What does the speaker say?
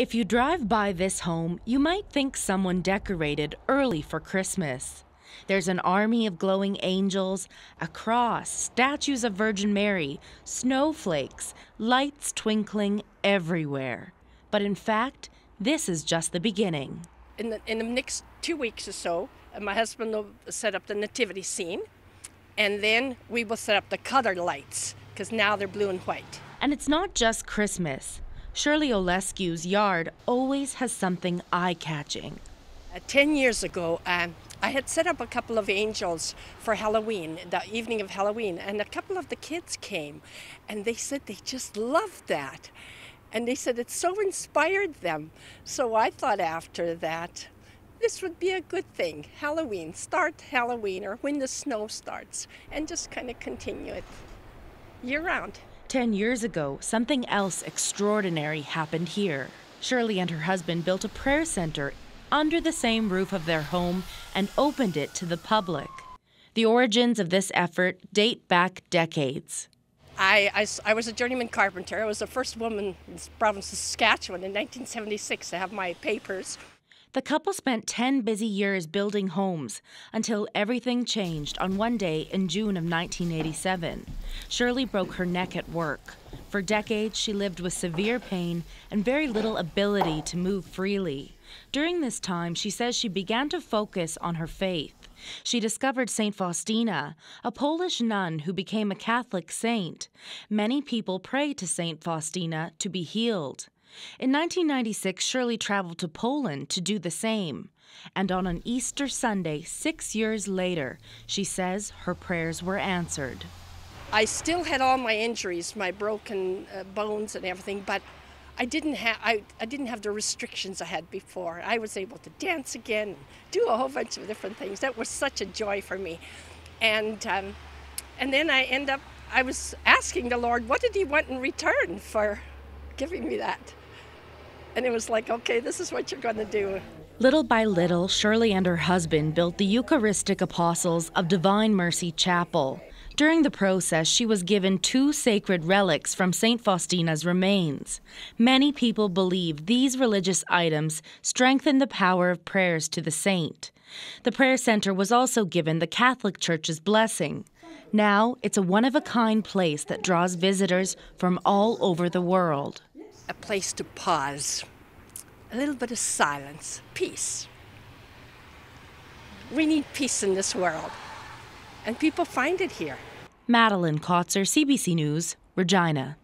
If you drive by this home, you might think someone decorated early for Christmas. There's an army of glowing angels, a cross, statues of Virgin Mary, snowflakes, lights twinkling everywhere. But in fact, this is just the beginning. In the, in the next two weeks or so, uh, my husband will set up the nativity scene, and then we will set up the color lights, because now they're blue and white. And it's not just Christmas. Shirley Olescu's yard always has something eye catching. Uh, Ten years ago, um, I had set up a couple of angels for Halloween, the evening of Halloween, and a couple of the kids came and they said they just loved that. And they said it so inspired them. So I thought after that, this would be a good thing. Halloween, start Halloween or when the snow starts, and just kind of continue it year round. Ten years ago, something else extraordinary happened here. Shirley and her husband built a prayer center under the same roof of their home and opened it to the public. The origins of this effort date back decades. I, I, I was a journeyman carpenter. I was the first woman in the province of Saskatchewan in 1976 to have my papers. The couple spent 10 busy years building homes until everything changed on one day in June of 1987. Shirley broke her neck at work. For decades, she lived with severe pain and very little ability to move freely. During this time, she says she began to focus on her faith. She discovered St. Faustina, a Polish nun who became a Catholic saint. Many people pray to St. Faustina to be healed. In 1996, Shirley traveled to Poland to do the same. And on an Easter Sunday, six years later, she says her prayers were answered. I still had all my injuries, my broken uh, bones and everything, but I didn't have I, I didn't have the restrictions I had before. I was able to dance again, do a whole bunch of different things. That was such a joy for me, and um, and then I end up I was asking the Lord, what did He want in return for giving me that. And it was like, okay, this is what you're going to do. Little by little, Shirley and her husband built the Eucharistic Apostles of Divine Mercy Chapel. During the process, she was given two sacred relics from St. Faustina's remains. Many people believe these religious items strengthen the power of prayers to the saint. The prayer center was also given the Catholic Church's blessing. Now, it's a one of a kind place that draws visitors from all over the world a place to pause, a little bit of silence, peace. We need peace in this world, and people find it here. Madeline Kotzer, CBC News, Regina.